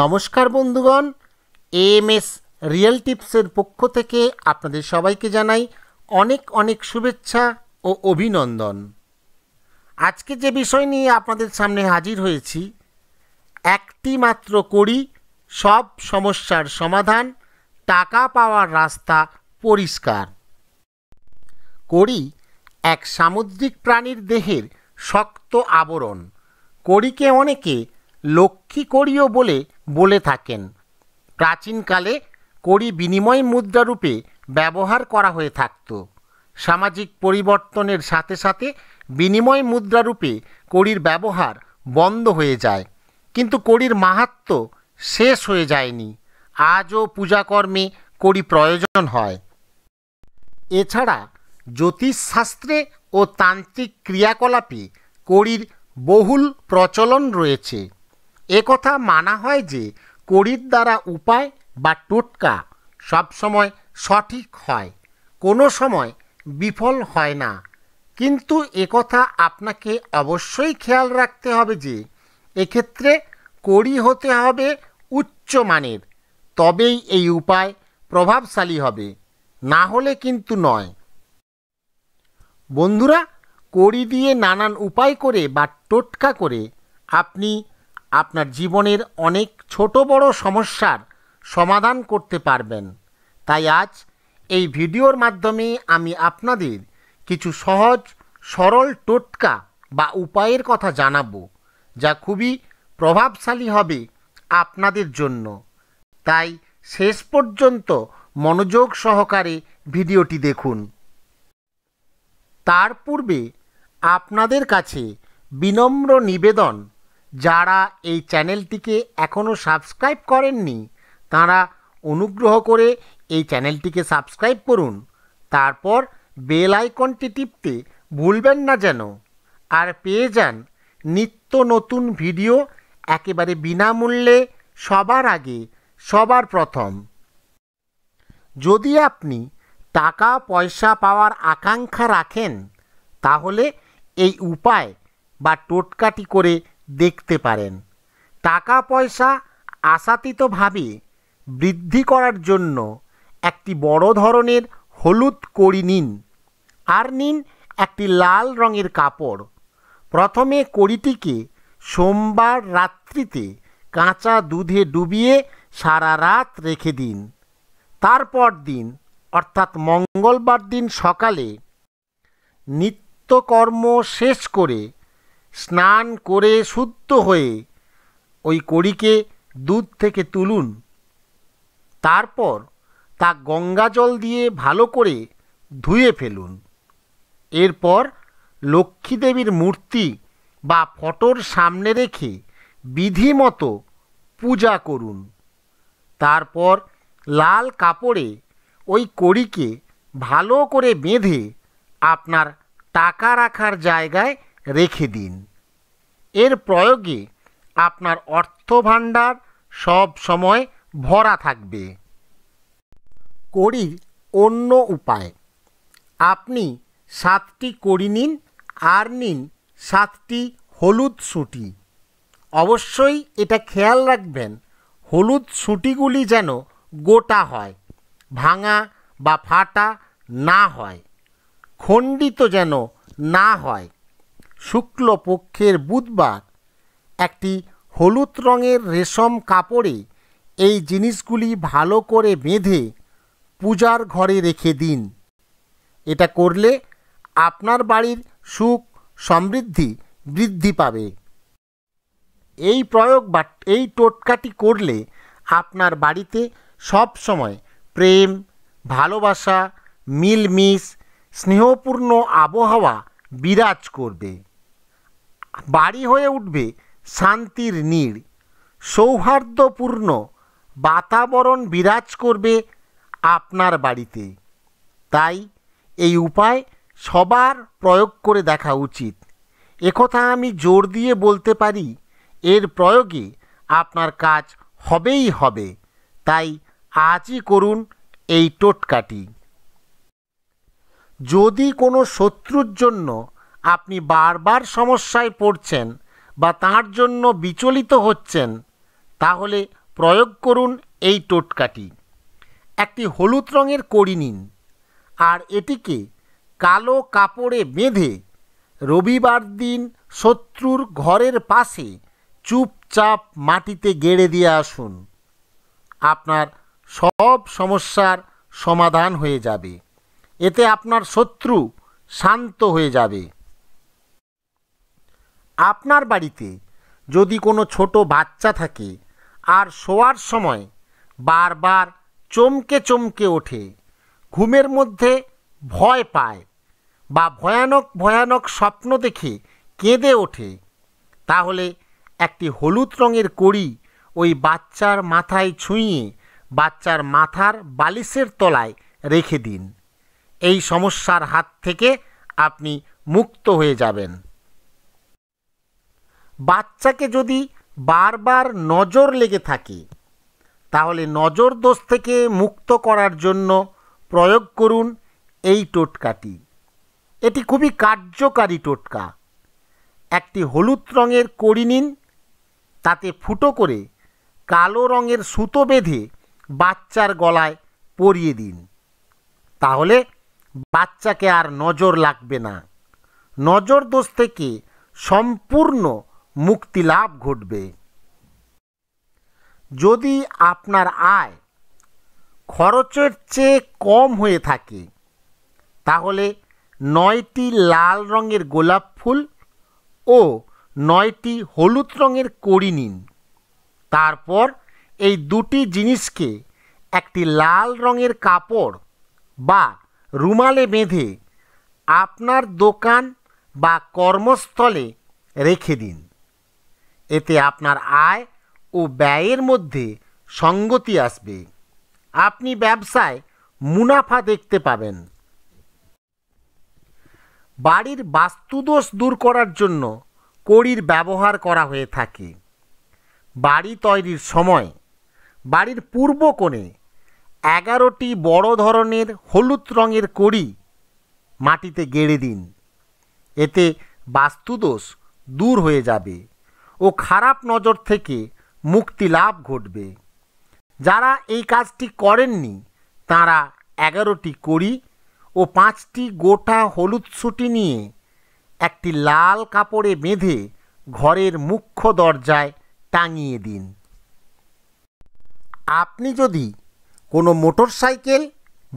নমস্কার বন্ধুগণ AMS real টিপসের পক্ষ থেকে আপনাদের সবাইকে জানাই অনেক অনেক শুভেচ্ছা ও অভিনন্দন আজকে যে বিষয় নিয়ে আপনাদের সামনে হাজির হয়েছি একটি মাত্র করি সব সমস্যার সমাধান টাকা পাওয়ার রাস্তা পরিষ্কার করি এক সামুদ্রিক প্রাণীর দেহের শক্ত আবরণ করিকে অনেকে লক্ষ্মী করিও বলে বলে থাকেন প্রাচীনকালে করি বিনিময় মুদ্রারূপে ব্যবহার করা হয়ে থাকত সামাজিক পরিবর্তনের সাথে সাথে বিনিময় মুদ্রারূপে করির ব্যবহার বন্ধ হয়ে যায় কিন্তু করির মাহাত্ম শেষ হয়ে যায়নি আজও পূজাকর্মে করি প্রয়োজন হয় এছাড়া জ্যোতিষশাস্ত্রে ও তান্ত্রিক ক্রিয়াকলাপে করির বহুল প্রচলন রয়েছে একথা মানা হয় যে কড়ির দ্বারা উপায় বা টোটকা সবসময় সঠিক হয় কোনো সময় বিফল হয় না কিন্তু একথা আপনাকে অবশ্যই খেয়াল রাখতে হবে যে এক্ষেত্রে কড়ি হতে হবে উচ্চমানের তবেই এই উপায় প্রভাবশালী হবে না হলে কিন্তু নয় বন্ধুরা কড়ি দিয়ে নানান উপায় করে বা টোটকা করে আপনি আপনার জীবনের অনেক ছোট বড় সমস্যার সমাধান করতে পারবেন তাই আজ এই ভিডিওর মাধ্যমে আমি আপনাদের কিছু সহজ সরল টোটকা বা উপায়ের কথা জানাবো যা খুবই প্রভাবশালী হবে আপনাদের জন্য তাই শেষ পর্যন্ত মনোযোগ সহকারে ভিডিওটি দেখুন তার পূর্বে আপনাদের কাছে বিনম্র নিবেদন যারা এই চ্যানেলটিকে এখনও সাবস্ক্রাইব করেননি তারা অনুগ্রহ করে এই চ্যানেলটিকে সাবস্ক্রাইব করুন তারপর বেল আইকনটি টিপতে ভুলবেন না যেন আর পেয়ে যান নিত্য নতুন ভিডিও একেবারে বিনামূল্যে সবার আগে সবার প্রথম যদি আপনি টাকা পয়সা পাওয়ার আকাঙ্ক্ষা রাখেন তাহলে এই উপায় বা টোটকাটি করে দেখতে পারেন টাকা পয়সা আশাতীতভাবে বৃদ্ধি করার জন্য একটি বড় ধরনের হলুদ কড়ি নিন আর নিন একটি লাল রঙের কাপড় প্রথমে কড়িটিকে সোমবার রাত্রিতে কাঁচা দুধে ডুবিয়ে সারা রাত রেখে দিন তারপর দিন অর্থাৎ মঙ্গলবার দিন সকালে নিত্যকর্ম শেষ করে স্নান করে শুদ্ধ হয়ে ওই কড়িকে দুধ থেকে তুলুন তারপর তা গঙ্গা জল দিয়ে ভালো করে ধুয়ে ফেলুন এরপর লক্ষ্মী দেবীর মূর্তি বা ফটোর সামনে রেখে বিধি মতো পূজা করুন তারপর লাল কাপড়ে ওই কড়িকে ভালো করে বেঁধে আপনার টাকা রাখার জায়গায় রেখে দিন এর প্রয়োগে আপনার অর্থভাণ্ডার সব সময় ভরা থাকবে কড়ির অন্য উপায় আপনি সাতটি কড়ি নিন আর নিন সাতটি হলুদ সুটি অবশ্যই এটা খেয়াল রাখবেন হলুদ সুটিগুলি যেন গোটা হয় ভাঙা বা ফাটা না হয় খণ্ডিত যেন না হয় শুক্লপক্ষের বুধবার একটি হলুদ রঙের রেশম কাপড়ে এই জিনিসগুলি ভালো করে বেঁধে পূজার ঘরে রেখে দিন এটা করলে আপনার বাড়ির সুখ সমৃদ্ধি বৃদ্ধি পাবে এই প্রয়োগ বা এই টোটকাটি করলে আপনার বাড়িতে সব সময় প্রেম ভালোবাসা মিলমিশ স্নেহপূর্ণ আবহাওয়া বিরাজ করবে বাড়ি হয়ে উঠবে শান্তির নীড় সৌহার্দ্যপূর্ণ বাতাবরণ বিরাজ করবে আপনার বাড়িতে তাই এই উপায় সবার প্রয়োগ করে দেখা উচিত একথা আমি জোর দিয়ে বলতে পারি এর প্রয়োগে আপনার কাজ হবেই হবে তাই আজই করুন এই টোটকাটি যদি কোনো শত্রুর জন্য আপনি বারবার সমস্যায় পড়ছেন বা তার জন্য বিচলিত হচ্ছেন তাহলে প্রয়োগ করুন এই টোটকাটি একটি হলুদ রঙের করি নিন আর এটিকে কালো কাপড়ে বেঁধে রবিবার দিন শত্রুর ঘরের পাশে চুপচাপ মাটিতে গেড়ে দিয়ে আসুন আপনার সব সমস্যার সমাধান হয়ে যাবে এতে আপনার শত্রু শান্ত হয়ে যাবে আপনার বাড়িতে যদি কোনো ছোট বাচ্চা থাকে আর শোয়ার সময় বারবার চমকে চমকে ওঠে ঘুমের মধ্যে ভয় পায় বা ভয়ানক ভয়ানক স্বপ্ন দেখে কেঁদে ওঠে তাহলে একটি হলুদ রঙের কড়ি ওই বাচ্চার মাথায় ছুঁয়ে বাচ্চার মাথার বালিশের তলায় রেখে দিন এই সমস্যার হাত থেকে আপনি মুক্ত হয়ে যাবেন বাচ্চাকে যদি বারবার নজর লেগে থাকে তাহলে নজর দোষ থেকে মুক্ত করার জন্য প্রয়োগ করুন এই টোটকাটি এটি খুবই কার্যকারী টোটকা একটি হলুদ রঙের কড়ি নিন তাতে ফুটো করে কালো রঙের সুতো বেঁধে বাচ্চার গলায় পরিয়ে দিন তাহলে বাচ্চাকে আর নজর লাগবে না নজর দোষ থেকে সম্পূর্ণ মুক্তি লাভ ঘটবে যদি আপনার আয় খরচের চেয়ে কম হয়ে থাকে তাহলে নয়টি লাল রঙের গোলাপ ফুল ও নয়টি হলুদ রঙের কড়ি নিন তারপর এই দুটি জিনিসকে একটি লাল রঙের কাপড় বা রুমালে বেঁধে আপনার দোকান বা কর্মস্থলে রেখে দিন এতে আপনার আয় ও ব্যয়ের মধ্যে সঙ্গতি আসবে আপনি ব্যবসায় মুনাফা দেখতে পাবেন বাড়ির বাস্তুদোষ দূর করার জন্য কড়ির ব্যবহার করা হয়ে থাকে বাড়ি তৈরির সময় বাড়ির পূর্ব কোণে এগারোটি বড় ধরনের হলুদ রঙের কড়ি মাটিতে গেড়ে দিন এতে বাস্তুদোষ দূর হয়ে যাবে ও খারাপ নজর থেকে মুক্তি লাভ ঘটবে যারা এই কাজটি করেননি তারা এগারোটি করি ও পাঁচটি গোটা হলুদ ছুটি নিয়ে একটি লাল কাপড়ে বেঁধে ঘরের মুখ্য দরজায় টাঙিয়ে দিন আপনি যদি কোনো মোটর সাইকেল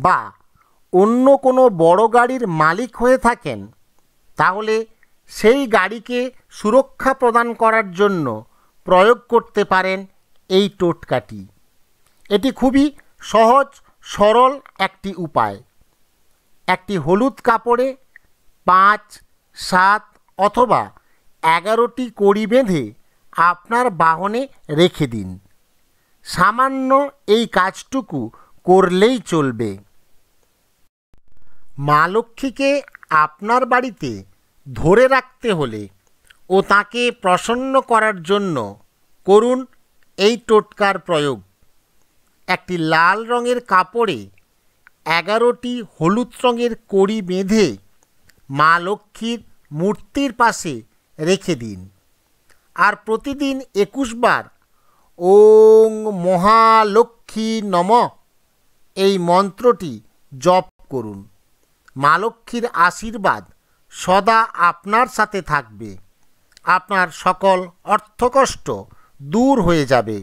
বা অন্য কোনো বড় গাড়ির মালিক হয়ে থাকেন তাহলে সেই গাড়িকে সুরক্ষা প্রদান করার জন্য প্রয়োগ করতে পারেন এই টোটকাটি এটি খুবই সহজ সরল একটি উপায় একটি হলুদ কাপড়ে পাঁচ সাত অথবা এগারোটি কড়ি বেঁধে আপনার বাহনে রেখে দিন সামান্য এই কাজটুকু করলেই চলবে মা লক্ষ্মীকে আপনার বাড়িতে ধরে রাখতে হলে ও তাকে প্রসন্ন করার জন্য করুন এই টোটকার প্রয়োগ একটি লাল রঙের কাপড়ে এগারোটি হলুদ রঙের কড়ি বেঁধে মা লক্ষ্মীর মূর্তির পাশে রেখে দিন আর প্রতিদিন একুশবার ওং মহালক্ষ্মী নম এই মন্ত্রটি জপ করুন মা লক্ষ্মীর আশীর্বাদ সদা আপনার সাথে থাকবে আপনার সকল অর্থকষ্ট দূর হয়ে যাবে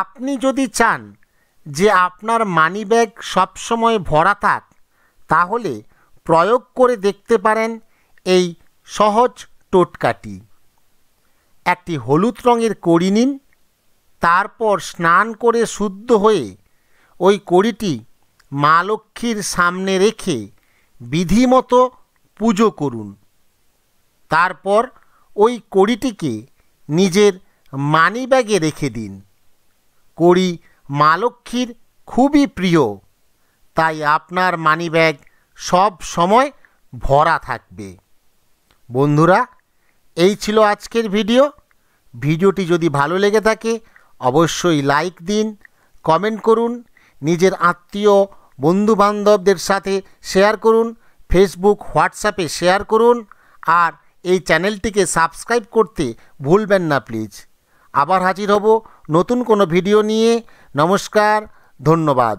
আপনি যদি চান যে আপনার মানি ব্যাগ সবসময় ভরা থাক তাহলে প্রয়োগ করে দেখতে পারেন এই সহজ টোটকাটি একটি হলুদ রঙের কড়ি নিন তারপর স্নান করে শুদ্ধ হয়ে ওই কড়িটি মা লক্ষ্মীর সামনে রেখে বিধিমতো পুজো করুন তারপর ওই কড়িটিকে নিজের মানি ব্যাগে রেখে দিন কড়ি মালক্ষীর খুবই প্রিয় তাই আপনার মানি ব্যাগ সব সময় ভরা থাকবে বন্ধুরা এই ছিল আজকের ভিডিও ভিডিওটি যদি ভালো লেগে থাকে অবশ্যই লাইক দিন কমেন্ট করুন নিজের আত্মীয় বন্ধু বান্ধবদের সাথে শেয়ার করুন ফেসবুক হোয়াটসঅ্যাপে শেয়ার করুন আর এই চ্যানেলটিকে সাবস্ক্রাইব করতে ভুলবেন না প্লিজ আবার হাজির হব নতুন কোনো ভিডিও নিয়ে নমস্কার ধন্যবাদ